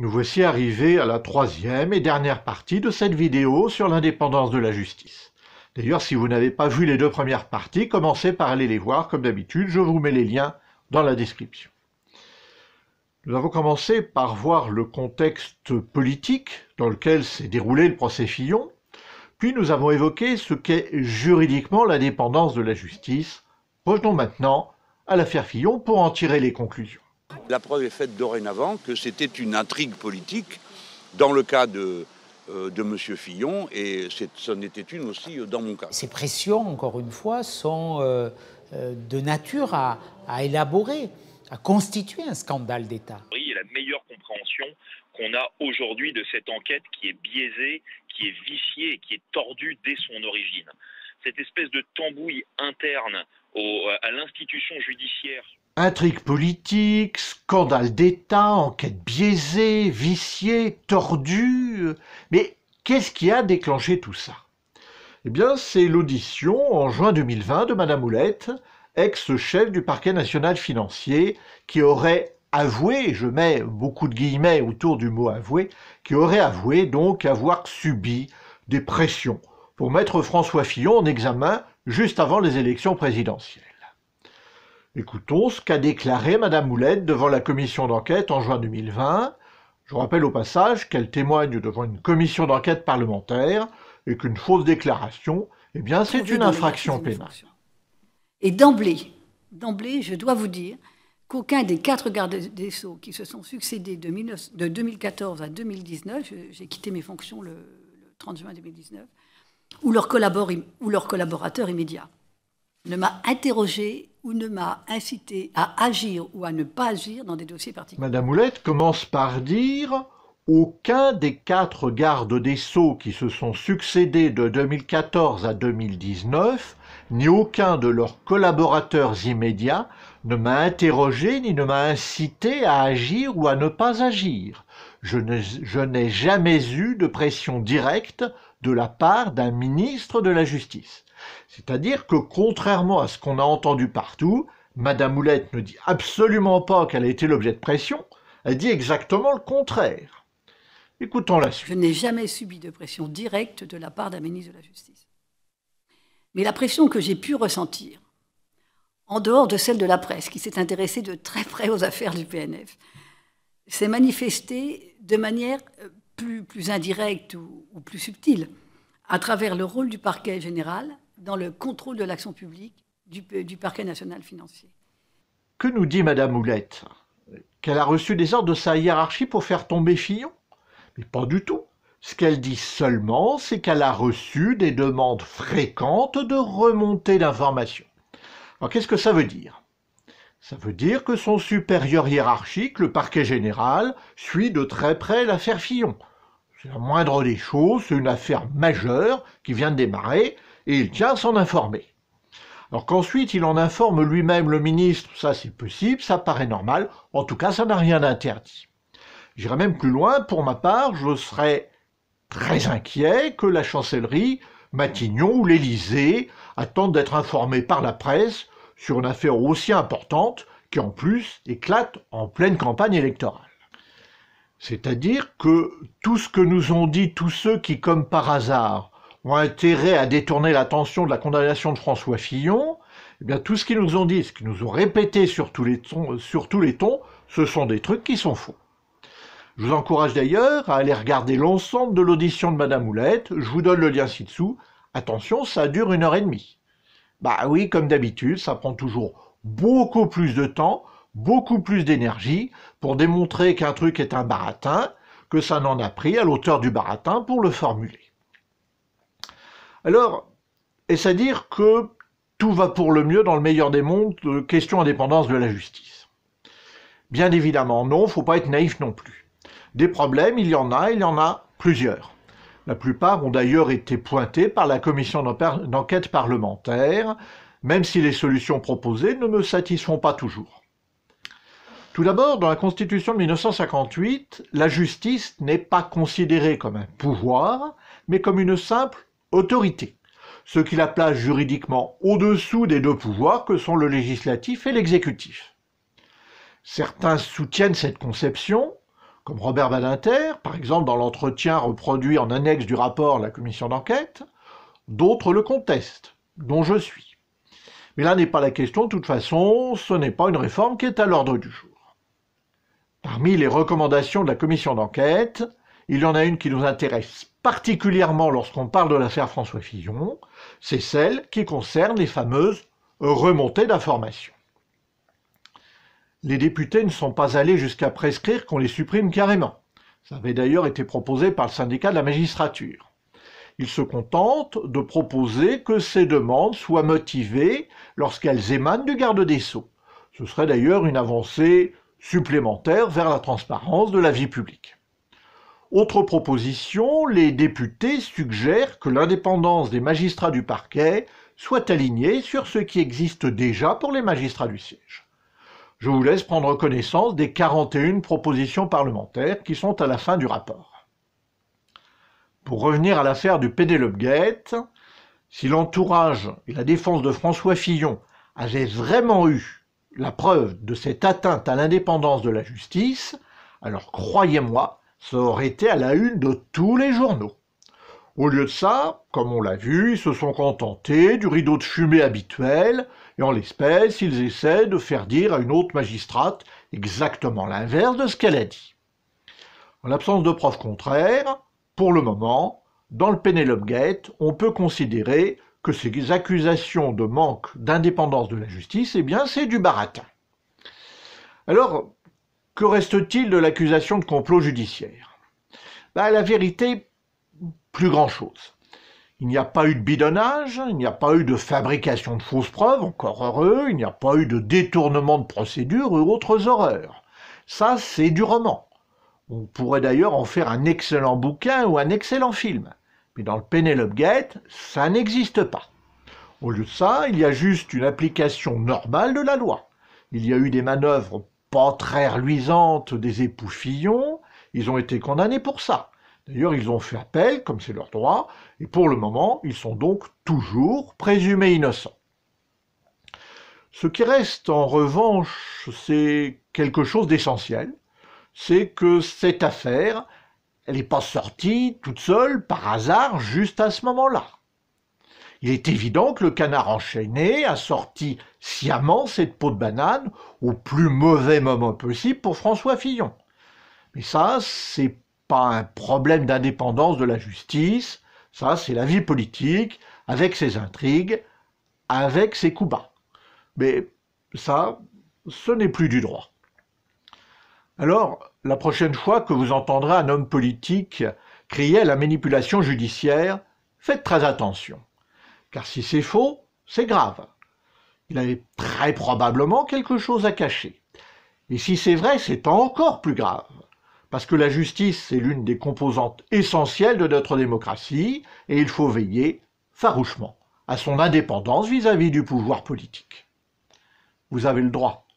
Nous voici arrivés à la troisième et dernière partie de cette vidéo sur l'indépendance de la justice. D'ailleurs, si vous n'avez pas vu les deux premières parties, commencez par aller les voir comme d'habitude, je vous mets les liens dans la description. Nous avons commencé par voir le contexte politique dans lequel s'est déroulé le procès Fillon, puis nous avons évoqué ce qu'est juridiquement l'indépendance de la justice. Revenons maintenant à l'affaire Fillon pour en tirer les conclusions. La preuve est faite dorénavant que c'était une intrigue politique dans le cas de, euh, de M. Fillon et c'en était une aussi euh, dans mon cas. Ces pressions, encore une fois, sont euh, de nature à, élaborer, à constituer un scandale d'État. Oui, la meilleure compréhension qu'on a aujourd'hui de cette enquête qui est biaisée, qui est viciée, qui est tordue dès son origine. Cette espèce de tambouille interne à l'institution judiciaire Intrigues politiques, scandales d'État, enquêtes biaisées, viciées, tordues. Mais qu'est-ce qui a déclenché tout ça Eh bien, c'est l'audition en juin 2020 de Mme Oulette, ex-chef du parquet national financier, qui aurait avoué, je mets beaucoup de guillemets autour du mot avoué, qui aurait avoué donc avoir subi des pressions pour mettre François Fillon en examen juste avant les élections présidentielles. Écoutons ce qu'a déclaré Mme Moulette devant la commission d'enquête en juin 2020. Je rappelle au passage qu'elle témoigne devant une commission d'enquête parlementaire et qu'une fausse déclaration, eh bien, c'est une infraction pénale. Et d'emblée, d'emblée, je dois vous dire qu'aucun des quatre gardes des Sceaux qui se sont succédés de, 2014 à 2019, j'ai quitté mes fonctions le, le 30 juin 2019, ou leurs collaborateurs immédiats ne m'a interrogé ou ne m'a incité à agir ou à ne pas agir dans des dossiers particuliers. Madame Houlette commence par dire aucun des quatre gardes des Sceaux qui se sont succédés de 2014 à 2019, ni aucun de leurs collaborateurs immédiats, ne m'a interrogé ni ne m'a incité à agir ou à ne pas agir. Je n'ai jamais eu de pression directe de la part d'un ministre de la Justice. C'est-à-dire que contrairement à ce qu'on a entendu partout, Madame Moulette ne dit absolument pas qu'elle a été l'objet de pression, elle dit exactement le contraire. Écoutons la suite. Je n'ai jamais subi de pression directe de la part d'un ministre de la Justice. Mais la pression que j'ai pu ressentir, en dehors de celle de la presse, qui s'est intéressée de très près aux affaires du PNF, s'est manifestée de manière euh, plus, indirecte ou, plus subtile, à travers le rôle du parquet général, dans le contrôle de l'action publique euh, du, parquet national financier. Que nous dit Madame Houlette Qu'elle a reçu des ordres de sa hiérarchie pour faire tomber Fillon Mais pas du tout. Ce qu'elle dit seulement, c'est qu'elle a reçu des demandes fréquentes de remontée d'informations. Alors qu'est-ce que ça veut dire Ça veut dire que son supérieur hiérarchique, le parquet général, suit de très près l'affaire Fillon. C'est la moindre des choses, c'est une affaire majeure qui vient de démarrer, et il tient à s'en informer. Alors qu'ensuite il en informe lui-même le ministre, ça c'est possible, ça paraît normal, en tout cas ça n'a rien d'interdit. J'irai même plus loin, pour ma part, je serais très inquiet que la chancellerie, Matignon ou l'Élysée attendent d'être informés par la presse sur une affaire aussi importante qui en plus éclate en pleine campagne électorale. C'est-à-dire que tout ce que nous ont dit tous ceux qui, comme par hasard, ont intérêt à détourner l'attention de la condamnation de François Fillon, eh bien, tout ce qu'ils nous ont dit, ce qu'ils nous ont répété sur tous, les tons, sur tous les tons, ce sont des trucs qui sont faux. Je vous encourage d'ailleurs à aller regarder l'ensemble de l'audition de Madame Houlette. Je vous donne le lien ci-dessous. Attention, ça dure une heure et demie. Bah oui, comme d'habitude, ça prend toujours beaucoup plus de temps, beaucoup plus d'énergie pour démontrer qu'un truc est un baratin que ça n'en a pris à l'auteur du baratin pour le formuler. Alors, est-ce à dire que tout va pour le mieux dans le meilleur des mondes, euh, question indépendance de la justice Bien évidemment, non, faut pas être naïf non plus. Des problèmes, il y en a, il y en a plusieurs. La plupart ont d'ailleurs été pointés par la commission d'enquête parlementaire, même si les solutions proposées ne me satisfont pas toujours. Tout d'abord, dans la Constitution de 1958, la justice n'est pas considérée comme un pouvoir, mais comme une simple autorité, ce qui la place juridiquement au-dessous des deux pouvoirs que sont le législatif et l'exécutif. Certains soutiennent cette conception, comme Robert Badinter, par exemple dans l'entretien reproduit en annexe du rapport La commission d'enquête, d'autres le contestent, dont je suis. Mais là n'est pas la question, de toute façon, ce n'est pas une réforme qui est à l'ordre du jour. Parmi les recommandations de la commission d'enquête, il y en a une qui nous intéresse particulièrement lorsqu'on parle de l'affaire François Fillon, c'est celle qui concerne les fameuses remontées d'informations. Les députés ne sont pas allés jusqu'à prescrire qu'on les supprime carrément. Ça avait d'ailleurs été proposé par le syndicat de la magistrature. Ils se contentent de proposer que ces demandes soient motivées lorsqu'elles émanent du garde des sceaux. Ce serait d'ailleurs une avancée supplémentaire vers la transparence de la vie publique. Autre proposition, les députés suggèrent que l'indépendance des magistrats du parquet soit alignée sur ce qui existe déjà pour les magistrats du siège. Je vous laisse prendre connaissance des 41 propositions parlementaires qui sont à la fin du rapport. Pour revenir à l'affaire du PD Guette, si l'entourage et la défense de François Fillon avaient vraiment eu la preuve de cette atteinte à l'indépendance de la justice, alors croyez-moi, ça aurait été à la une de tous les journaux. Au lieu de ça, comme on l'a vu, ils se sont contentés du rideau de fumée habituel, et en l'espèce, ils essaient de faire dire à une autre magistrate exactement l'inverse de ce qu'elle a dit. En l'absence de preuves contraires, pour le moment, dans le Penelope Gate, on peut considérer que ces accusations de manque d'indépendance de la justice, eh bien, c'est du baratin. Alors, que reste-t-il de l'accusation de complot judiciaire bah, La vérité, plus grand-chose. Il n'y a pas eu de bidonnage, il n'y a pas eu de fabrication de fausses preuves, encore heureux, il n'y a pas eu de détournement de procédure ou autres horreurs. Ça, c'est du roman. On pourrait d'ailleurs en faire un excellent bouquin ou un excellent film. Mais dans le Penelope Gate, ça n'existe pas. Au lieu de ça, il y a juste une application normale de la loi. Il y a eu des manœuvres pas très reluisante des époux Fillon, ils ont été condamnés pour ça. D'ailleurs, ils ont fait appel, comme c'est leur droit, et pour le moment, ils sont donc toujours présumés innocents. Ce qui reste en revanche, c'est quelque chose d'essentiel, c'est que cette affaire, elle n'est pas sortie toute seule par hasard juste à ce moment-là. Il est évident que le canard enchaîné a sorti sciemment cette peau de banane au plus mauvais moment possible pour François Fillon. Mais ça, c'est pas un problème d'indépendance de la justice, ça, c'est la vie politique, avec ses intrigues, avec ses coups bas. Mais ça, ce n'est plus du droit. Alors, la prochaine fois que vous entendrez un homme politique crier à la manipulation judiciaire, faites très attention car si c'est faux, c'est grave. Il avait très probablement quelque chose à cacher. Et si c'est vrai, c'est encore plus grave, parce que la justice, est l'une des composantes essentielles de notre démocratie, et il faut veiller farouchement à son indépendance vis à -vis du pouvoir politique. Vous avez le droit